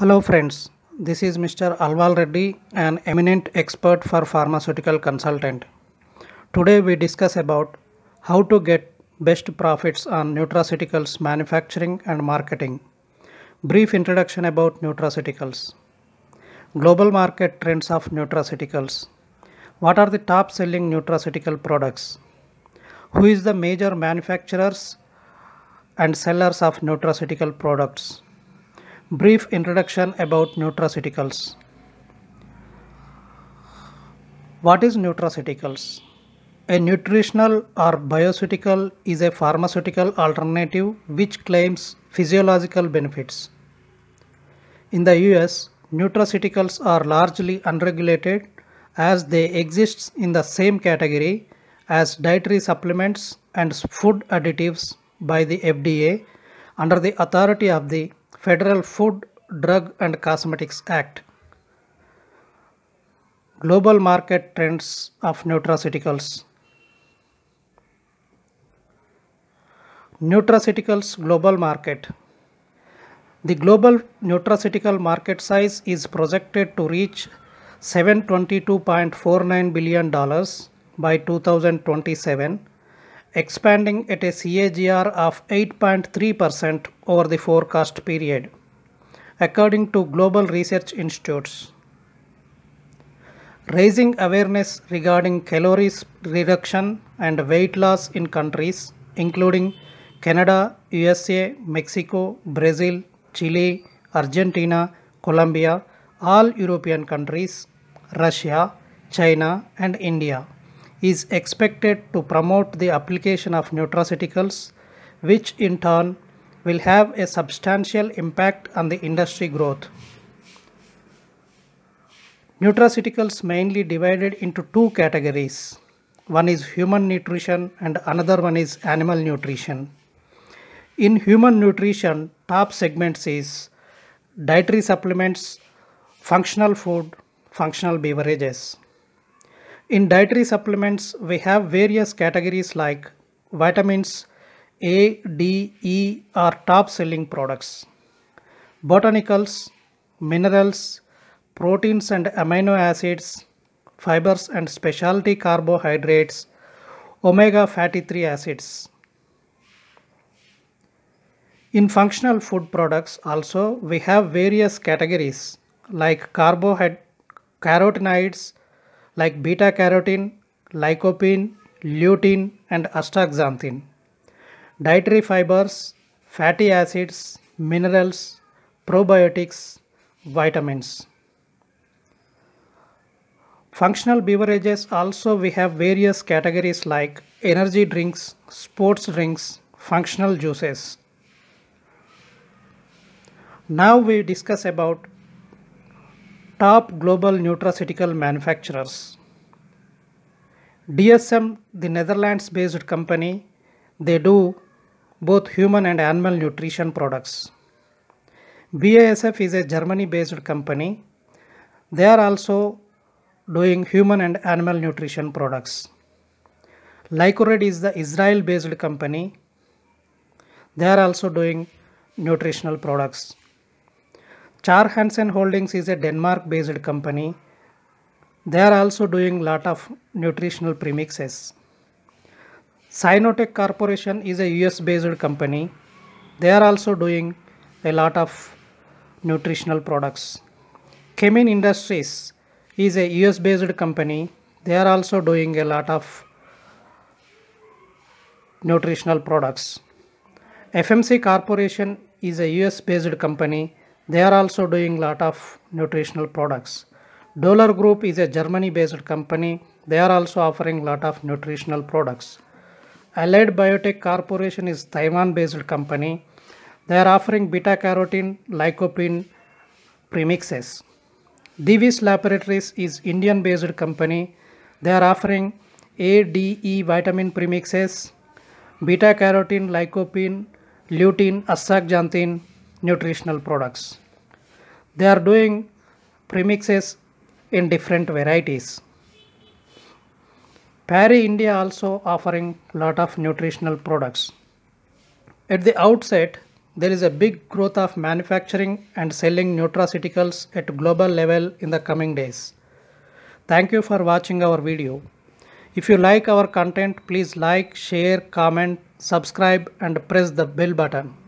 Hello friends, this is Mr. Alwal Reddy, an eminent expert for pharmaceutical consultant. Today we discuss about how to get best profits on nutraceuticals manufacturing and marketing. Brief introduction about nutraceuticals. Global market trends of nutraceuticals. What are the top selling nutraceutical products? Who is the major manufacturers and sellers of nutraceutical products? Brief introduction about nutraceuticals. What is nutraceuticals? A nutritional or bioceutical is a pharmaceutical alternative which claims physiological benefits. In the US, nutraceuticals are largely unregulated as they exist in the same category as dietary supplements and food additives by the FDA under the authority of the Federal Food, Drug and Cosmetics Act. Global market trends of nutraceuticals. Nutraceuticals global market. The global nutraceutical market size is projected to reach $722.49 billion by 2027 expanding at a CAGR of 8.3% over the forecast period, according to global research institutes. Raising awareness regarding calories reduction and weight loss in countries including Canada, USA, Mexico, Brazil, Chile, Argentina, Colombia, all European countries, Russia, China and India is expected to promote the application of nutraceuticals, which in turn will have a substantial impact on the industry growth. Nutraceuticals mainly divided into two categories. One is human nutrition and another one is animal nutrition. In human nutrition, top segments is dietary supplements, functional food, functional beverages. In dietary supplements, we have various categories like vitamins A, D, E are top selling products. Botanicals, minerals, proteins and amino acids, fibers and specialty carbohydrates, omega fatty 3 acids. In functional food products also we have various categories like carotenoids, like beta carotene, lycopene, lutein and astaxanthin. Dietary fibers, fatty acids, minerals, probiotics, vitamins. Functional beverages also we have various categories like energy drinks, sports drinks, functional juices. Now we discuss about top global nutraceutical manufacturers. DSM, the Netherlands based company, they do both human and animal nutrition products. BASF is a Germany based company. They are also doing human and animal nutrition products. Lycored is the Israel based company. They are also doing nutritional products. Char Hansen Holdings is a Denmark-based company. They are also doing a lot of nutritional premixes. Sinotech Corporation is a US-based company. They are also doing a lot of nutritional products. Kemin Industries is a US-based company. They are also doing a lot of nutritional products. FMC Corporation is a US-based company. They are also doing lot of nutritional products. Dollar Group is a Germany-based company. They are also offering lot of nutritional products. Allied Biotech Corporation is Taiwan-based company. They are offering beta-carotene, lycopene premixes. Divis Laboratories is Indian-based company. They are offering A, D, E vitamin premixes, beta-carotene, lycopene, lutein, astaxanthin nutritional products they are doing premixes in different varieties. Parry India also offering lot of nutritional products. At the outset, there is a big growth of manufacturing and selling nutraceuticals at global level in the coming days. Thank you for watching our video. If you like our content, please like, share, comment, subscribe and press the bell button.